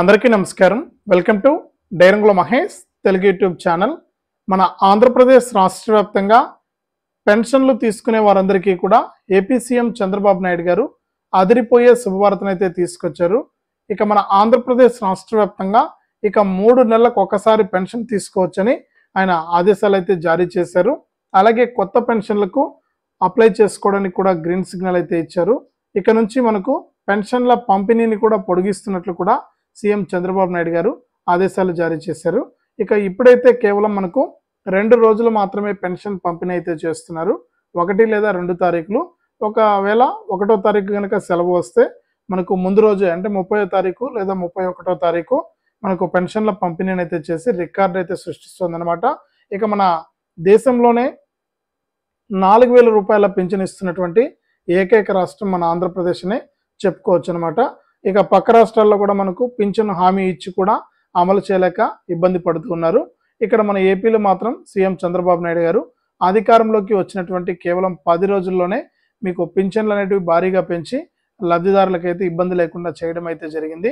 అందరికీ నమస్కారం welcome to డైరంగుల మహేష్ తెలుగు యూట్యూబ్ ఛానల్ మన ఆంధ్రప్రదేశ్ రాష్ట్ర వ్యాప్తంగా పెన్షన్లు తీసుకునే వారందరికీ కూడా ఏపీ సీఎం చంద్రబాబు నాయుడు గారు అదిరిపోయే శుభవార్తనైతే తీసుకొచ్చారు ఇక మన ఆంధ్రప్రదేశ్ రాష్ట్ర వ్యాప్తంగా ఇక మూడు నెలలకు ఒకసారి పెన్షన్ తీసుకోవచ్చని ఆయన ఆదేశాలు అయితే జారీ చేశారు అలాగే కొత్త పెన్షన్లకు అప్లై చేసుకోవడానికి కూడా గ్రీన్ సిగ్నల్ అయితే ఇచ్చారు ఇక నుంచి మనకు పెన్షన్ల పంపిణీని కూడా పొడిగిస్తున్నట్లు కూడా సీఎం చంద్రబాబు నాయుడు గారు ఆదేశాలు జారీ చేశారు ఇక ఇప్పుడైతే కేవలం మనకు రెండు రోజులు మాత్రమే పెన్షన్ పంపిణీ అయితే చేస్తున్నారు ఒకటి లేదా రెండు తారీఖులు ఒకవేళ ఒకటో తారీఖు కనుక సెలవు వస్తే మనకు ముందు రోజు అంటే ముప్పై తారీఖు లేదా ముప్పై ఒకటో తారీఖు మనకు పెన్షన్ల పంపిణీని అయితే చేసి రికార్డు అయితే సృష్టిస్తుందన్నమాట ఇక మన దేశంలోనే నాలుగు వేల రూపాయల పింఛన్ ఇస్తున్నటువంటి ఏకైక రాష్ట్రం మన ఆంధ్రప్రదేశ్నే చెప్పుకోవచ్చు అనమాట ఇక పక్క రాష్ట్రాల్లో కూడా మనకు పింఛను హామీ ఇచ్చి కూడా అమలు చేయలేక ఇబ్బంది పడుతున్నారు ఇక్కడ మన ఏపీలో మాత్రం సీఎం చంద్రబాబు నాయుడు గారు అధికారంలోకి వచ్చినటువంటి కేవలం పది రోజుల్లోనే మీకు పింఛన్లు అనేటివి భారీగా పెంచి లబ్ధిదారులకైతే ఇబ్బంది లేకుండా చేయడం అయితే జరిగింది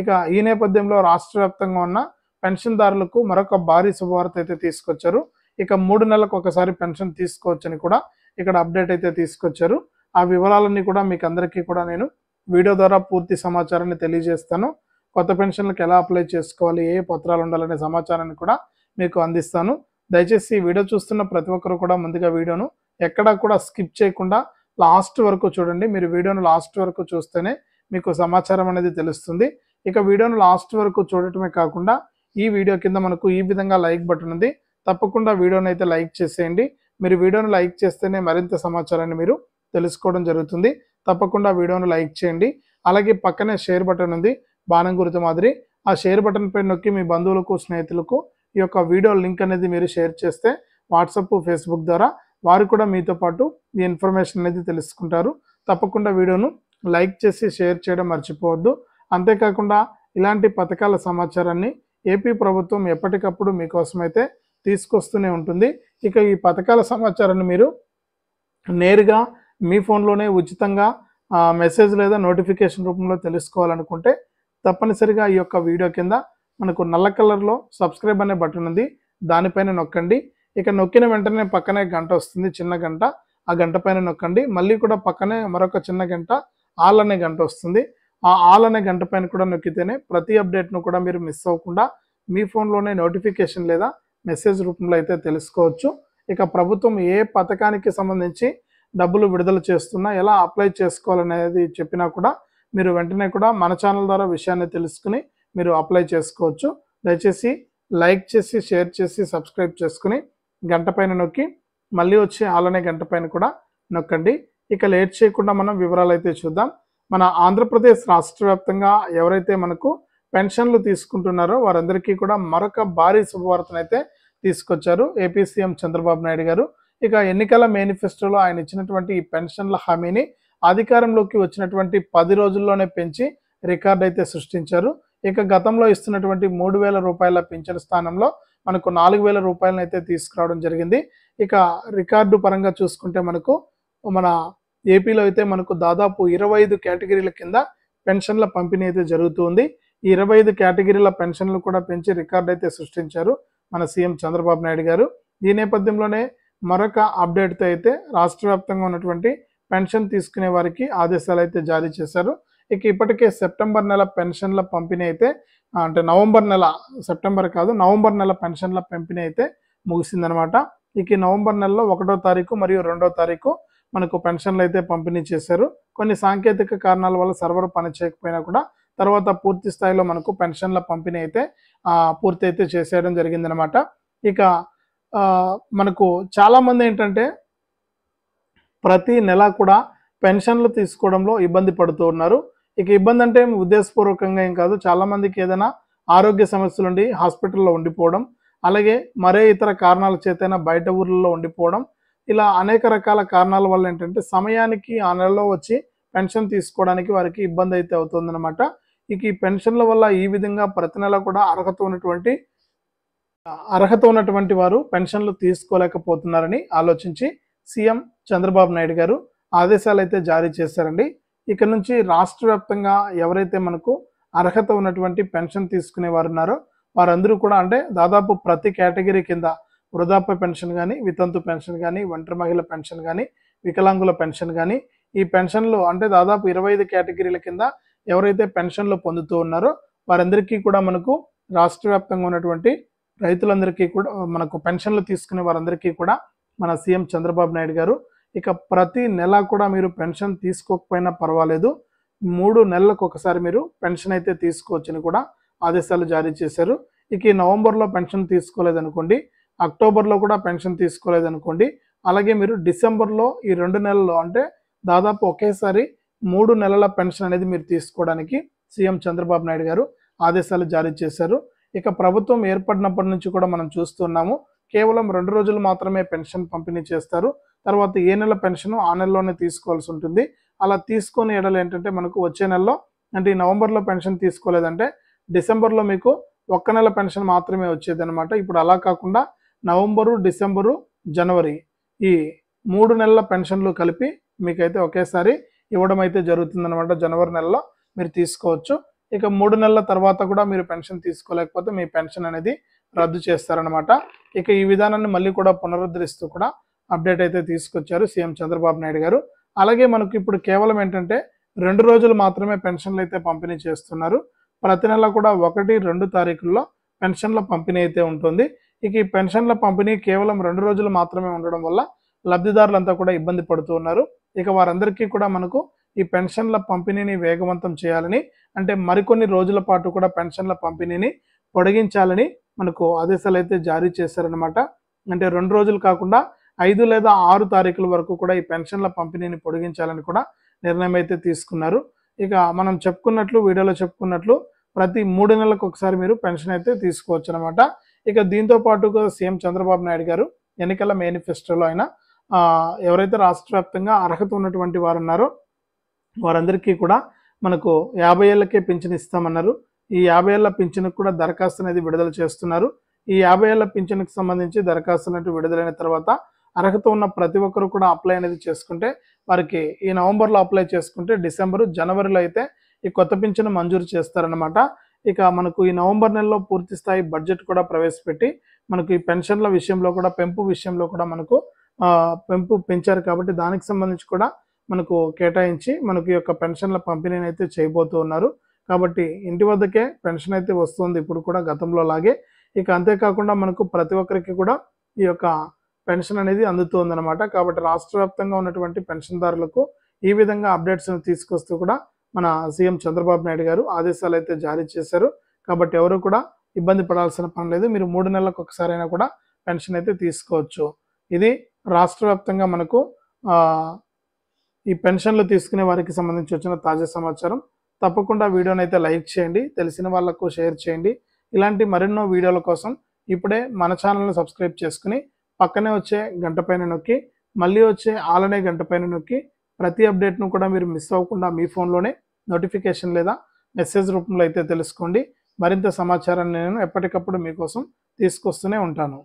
ఇక ఈ నేపథ్యంలో రాష్ట్ర వ్యాప్తంగా ఉన్న పెన్షన్దారులకు మరొక భారీ శుభవార్త అయితే తీసుకొచ్చారు ఇక మూడు నెలలకు ఒకసారి పెన్షన్ తీసుకోవచ్చని కూడా ఇక్కడ అప్డేట్ అయితే తీసుకొచ్చారు ఆ వివరాలన్నీ కూడా మీకు అందరికీ కూడా నేను వీడియో ద్వారా పూర్తి సమాచారాన్ని తెలియజేస్తాను కొత్త పెన్షన్లకు ఎలా అప్లై చేసుకోవాలి ఏ పత్రాలు ఉండాలనే సమాచారాన్ని కూడా మీకు అందిస్తాను దయచేసి వీడియో చూస్తున్న ప్రతి ఒక్కరు కూడా ముందుగా వీడియోను ఎక్కడా కూడా స్కిప్ చేయకుండా లాస్ట్ వరకు చూడండి మీరు వీడియోను లాస్ట్ వరకు చూస్తేనే మీకు సమాచారం అనేది తెలుస్తుంది ఇక వీడియోను లాస్ట్ వరకు చూడటమే కాకుండా ఈ వీడియో కింద మనకు ఈ విధంగా లైక్ బటన్ ఉంది తప్పకుండా వీడియోని అయితే లైక్ చేసేయండి మీరు వీడియోను లైక్ చేస్తేనే మరింత సమాచారాన్ని మీరు తెలుసుకోవడం జరుగుతుంది తప్పకుండా వీడియోను లైక్ చేయండి అలాగే పక్కనే షేర్ బటన్ ఉంది బాణం గుర్తు మాదిరి ఆ షేర్ బటన్ పై నొక్కి మీ బంధువులకు స్నేహితులకు ఈ యొక్క వీడియో లింక్ అనేది మీరు షేర్ చేస్తే వాట్సప్ ఫేస్బుక్ ద్వారా వారు కూడా మీతో పాటు ఈ ఇన్ఫర్మేషన్ అనేది తెలుసుకుంటారు తప్పకుండా వీడియోను లైక్ చేసి షేర్ చేయడం మర్చిపోవద్దు అంతేకాకుండా ఇలాంటి పథకాల సమాచారాన్ని ఏపీ ప్రభుత్వం ఎప్పటికప్పుడు మీకోసమైతే తీసుకొస్తూనే ఉంటుంది ఇక ఈ పథకాల సమాచారాన్ని మీరు నేరుగా మీ ఫోన్లోనే ఉచితంగా మెసేజ్ లేదా నోటిఫికేషన్ రూపంలో తెలుసుకోవాలనుకుంటే తప్పనిసరిగా ఈ యొక్క వీడియో కింద మనకు నల్ల కలర్లో సబ్స్క్రైబ్ అనే బటన్ ఉంది దానిపైన నొక్కండి ఇక నొక్కిన వెంటనే పక్కనే గంట వస్తుంది చిన్న గంట ఆ గంట పైన నొక్కండి మళ్ళీ కూడా పక్కనే మరొక చిన్న గంట ఆల్ అనే గంట వస్తుంది ఆ ఆల్ అనే గంట పైన కూడా నొక్కితేనే ప్రతి అప్డేట్ను కూడా మీరు మిస్ అవ్వకుండా మీ ఫోన్లోనే నోటిఫికేషన్ లేదా మెసేజ్ రూపంలో అయితే తెలుసుకోవచ్చు ఇక ప్రభుత్వం ఏ పథకానికి సంబంధించి డబ్బులు విడుదల చేస్తున్నా ఎలా అప్లై చేసుకోవాలనేది చెప్పినా కూడా మీరు వెంటనే కూడా మన ఛానల్ ద్వారా విషయాన్ని తెలుసుకుని మీరు అప్లై చేసుకోవచ్చు దయచేసి లైక్ చేసి షేర్ చేసి సబ్స్క్రైబ్ చేసుకుని గంట పైన నొక్కి మళ్ళీ వచ్చి అలానే గంట పైన కూడా నొక్కండి ఇక లేట్ చేయకుండా మనం వివరాలు అయితే చూద్దాం మన ఆంధ్రప్రదేశ్ రాష్ట్ర ఎవరైతే మనకు పెన్షన్లు తీసుకుంటున్నారో వారందరికీ కూడా మరొక భారీ శుభవార్తనైతే తీసుకొచ్చారు ఏపీ సీఎం చంద్రబాబు నాయుడు గారు ఇక ఎన్నికల మేనిఫెస్టోలో ఆయన ఇచ్చినటువంటి ఈ పెన్షన్ల హామీని అధికారంలోకి వచ్చినటువంటి పది రోజుల్లోనే పెంచి రికార్డు అయితే సృష్టించారు ఇక గతంలో ఇస్తున్నటువంటి మూడు వేల రూపాయల పింఛన్ స్థానంలో మనకు నాలుగు వేల రూపాయలను అయితే తీసుకురావడం జరిగింది ఇక రికార్డు పరంగా చూసుకుంటే మనకు మన ఏపీలో అయితే మనకు దాదాపు ఇరవై ఐదు కేటగిరీల కింద పెన్షన్ల పంపిణీ అయితే జరుగుతుంది ఈ ఇరవై ఐదు కేటగిరీల పెన్షన్లు కూడా పెంచి రికార్డు అయితే సృష్టించారు మన సీఎం చంద్రబాబు నాయుడు గారు ఈ నేపథ్యంలోనే మరొక అప్డేట్తో అయితే రాష్ట్ర వ్యాప్తంగా ఉన్నటువంటి పెన్షన్ తీసుకునే వారికి ఆదేశాలు అయితే జారీ చేశారు ఇక ఇప్పటికే సెప్టెంబర్ నెల పెన్షన్ల పంపిణీ అయితే అంటే నవంబర్ నెల సెప్టెంబర్ కాదు నవంబర్ నెల పెన్షన్ల పంపిణీ అయితే ముగిసిందనమాట ఇక నవంబర్ నెలలో ఒకటో తారీఖు మరియు రెండో తారీఖు మనకు పెన్షన్లు అయితే పంపిణీ చేశారు కొన్ని సాంకేతిక కారణాల వల్ల సర్వర్ పని చేయకపోయినా కూడా తర్వాత పూర్తి స్థాయిలో మనకు పెన్షన్ల పంపిణీ అయితే పూర్తి అయితే చేసేయడం జరిగిందనమాట ఇక మనకు చాలామంది ఏంటంటే ప్రతి నెల కూడా పెన్షన్లు తీసుకోవడంలో ఇబ్బంది పడుతూ ఉన్నారు ఇక ఇబ్బంది అంటే ఉద్దేశపూర్వకంగా ఏం కాదు చాలామందికి ఏదైనా ఆరోగ్య సమస్యలు ఉండి హాస్పిటల్లో ఉండిపోవడం అలాగే మరే ఇతర కారణాల చేతైనా బయట ఊర్లలో ఉండిపోవడం ఇలా అనేక రకాల కారణాల వల్ల ఏంటంటే సమయానికి ఆ నెలలో వచ్చి పెన్షన్ తీసుకోవడానికి వారికి ఇబ్బంది అయితే అవుతుందన్నమాట ఇక ఈ పెన్షన్ల వల్ల ఈ విధంగా ప్రతి నెల కూడా అర్హత ఉన్నటువంటి అర్హత ఉన్నటువంటి వారు పెన్షన్లు తీసుకోలేకపోతున్నారని ఆలోచించి సీఎం చంద్రబాబు నాయుడు గారు ఆదేశాలు అయితే జారీ చేశారండి ఇక నుంచి రాష్ట్ర వ్యాప్తంగా ఎవరైతే మనకు అర్హత ఉన్నటువంటి పెన్షన్ తీసుకునే వారు ఉన్నారో వారందరూ కూడా అంటే దాదాపు ప్రతి కేటగిరీ కింద వృధాప్య పెన్షన్ కానీ వితంతు పెన్షన్ కానీ ఒంటరి మహిళ పెన్షన్ కానీ వికలాంగుల పెన్షన్ కానీ ఈ పెన్షన్లు అంటే దాదాపు ఇరవై ఐదు కేటగిరీల కింద ఎవరైతే పెన్షన్లు పొందుతూ ఉన్నారో వారందరికీ కూడా మనకు రాష్ట్ర ఉన్నటువంటి రైతులందరికీ కూడా మనకు పెన్షన్లు తీసుకునే వారందరికీ కూడా మన సీఎం చంద్రబాబు నాయుడు గారు ఇక ప్రతి నెల కూడా మీరు పెన్షన్ తీసుకోకపోయినా పర్వాలేదు మూడు నెలలకు ఒకసారి మీరు పెన్షన్ అయితే తీసుకోవచ్చని కూడా ఆదేశాలు జారీ చేశారు ఇక ఈ నవంబర్లో పెన్షన్ తీసుకోలేదనుకోండి అక్టోబర్లో కూడా పెన్షన్ తీసుకోలేదనుకోండి అలాగే మీరు డిసెంబర్లో ఈ రెండు నెలల్లో అంటే దాదాపు ఒకేసారి మూడు నెలల పెన్షన్ అనేది మీరు తీసుకోవడానికి సీఎం చంద్రబాబు నాయుడు గారు ఆదేశాలు జారీ చేశారు ఇక ప్రభుత్వం ఏర్పడినప్పటి నుంచి కూడా మనం చూస్తున్నాము కేవలం రెండు రోజులు మాత్రమే పెన్షన్ పంపిణీ చేస్తారు తర్వాత ఏ నెల పెన్షన్ ఆ నెలలోనే తీసుకోవాల్సి ఉంటుంది అలా తీసుకొని ఎడలు ఏంటంటే మనకు వచ్చే నెలలో అంటే ఈ నవంబర్లో పెన్షన్ తీసుకోలేదంటే డిసెంబర్లో మీకు ఒక్క నెల పెన్షన్ మాత్రమే అనమాట ఇప్పుడు అలా కాకుండా నవంబరు డిసెంబరు జనవరి ఈ మూడు నెలల పెన్షన్లు కలిపి మీకైతే ఒకేసారి ఇవ్వడం అయితే జరుగుతుందనమాట జనవరి నెలలో మీరు తీసుకోవచ్చు ఇక మూడు నెలల తర్వాత కూడా మీరు పెన్షన్ తీసుకోలేకపోతే మీ పెన్షన్ అనేది రద్దు చేస్తారనమాట ఇక ఈ విధానాన్ని మళ్ళీ కూడా పునరుద్ధరిస్తూ కూడా అప్డేట్ అయితే తీసుకొచ్చారు సీఎం చంద్రబాబు నాయుడు గారు అలాగే మనకు ఇప్పుడు కేవలం ఏంటంటే రెండు రోజులు మాత్రమే పెన్షన్లు అయితే పంపిణీ చేస్తున్నారు ప్రతి నెల కూడా ఒకటి రెండు తారీఖుల్లో పెన్షన్ల పంపిణీ అయితే ఉంటుంది ఇక ఈ పెన్షన్ల పంపిణీ కేవలం రెండు రోజులు మాత్రమే ఉండడం వల్ల లబ్ధిదారులంతా కూడా ఇబ్బంది పడుతూ ఉన్నారు ఇక వారందరికీ కూడా మనకు ఈ పెన్షన్ల పంపిణీని వేగవంతం చేయాలని అంటే మరికొన్ని రోజుల పాటు కూడా పెన్షన్ల పంపిణీని పొడిగించాలని మనకు ఆదేశాలు అయితే జారీ చేశారనమాట అంటే రెండు రోజులు కాకుండా ఐదు లేదా ఆరు తారీఖుల వరకు కూడా ఈ పెన్షన్ల పంపిణీని పొడిగించాలని కూడా నిర్ణయం అయితే తీసుకున్నారు ఇక మనం చెప్పుకున్నట్లు వీడియోలో చెప్పుకున్నట్లు ప్రతి మూడు నెలలకు ఒకసారి మీరు పెన్షన్ అయితే తీసుకోవచ్చు అనమాట ఇక దీంతో పాటు సీఎం చంద్రబాబు నాయుడు గారు ఎన్నికల మేనిఫెస్టోలో ఆయన ఎవరైతే రాష్ట్ర అర్హత ఉన్నటువంటి వారు ఉన్నారో వారందరికీ కూడా మనకు యాభై ఏళ్ళకే పింఛన్ ఇస్తామన్నారు ఈ యాభై ఏళ్ళ పింఛన్కి కూడా దరఖాస్తు అనేది విడుదల చేస్తున్నారు ఈ యాభై ఏళ్ళ పింఛన్కి సంబంధించి దరఖాస్తు అనేది విడుదలైన తర్వాత అర్హత ఉన్న ప్రతి ఒక్కరు కూడా అప్లై అనేది చేసుకుంటే వారికి ఈ నవంబర్లో అప్లై చేసుకుంటే డిసెంబరు జనవరిలో అయితే ఈ కొత్త పింఛను మంజూరు చేస్తారనమాట ఇక మనకు ఈ నవంబర్ నెలలో పూర్తి స్థాయి బడ్జెట్ కూడా ప్రవేశపెట్టి మనకు ఈ పెన్షన్ల విషయంలో కూడా పెంపు విషయంలో కూడా మనకు పెంపు పెంచారు కాబట్టి దానికి సంబంధించి కూడా మనకు కేటాయించి మనకు యొక్క పెన్షన్ల పంపిణీని అయితే చేయబోతూ ఉన్నారు కాబట్టి ఇంటి వద్దకే పెన్షన్ అయితే వస్తుంది ఇప్పుడు కూడా గతంలో లాగే ఇక అంతేకాకుండా మనకు ప్రతి ఒక్కరికి కూడా ఈ యొక్క పెన్షన్ అనేది అనమాట కాబట్టి రాష్ట్ర వ్యాప్తంగా ఉన్నటువంటి పెన్షన్దారులకు ఈ విధంగా అప్డేట్స్ను తీసుకొస్తూ కూడా మన సీఎం చంద్రబాబు నాయుడు గారు ఆదేశాలు అయితే జారీ చేశారు కాబట్టి ఎవరు కూడా ఇబ్బంది పడాల్సిన పని లేదు మీరు మూడు నెలలకు అయినా కూడా పెన్షన్ అయితే తీసుకోవచ్చు ఇది రాష్ట్ర మనకు ఈ పెన్షన్లు తీసుకునే వారికి సంబంధించి వచ్చిన తాజా సమాచారం తప్పకుండా వీడియోని అయితే లైక్ చేయండి తెలిసిన వాళ్ళకు షేర్ చేయండి ఇలాంటి మరెన్నో వీడియోల కోసం ఇప్పుడే మన ఛానల్ను సబ్స్క్రైబ్ చేసుకుని పక్కనే వచ్చే గంట పైన నొక్కి మళ్ళీ వచ్చే ఆలనే గంట పైన నొక్కి ప్రతి అప్డేట్ను కూడా మీరు మిస్ అవ్వకుండా మీ ఫోన్లోనే నోటిఫికేషన్ లేదా మెసేజ్ రూపంలో అయితే తెలుసుకోండి మరింత సమాచారాన్ని నేను ఎప్పటికప్పుడు మీకోసం తీసుకొస్తూనే ఉంటాను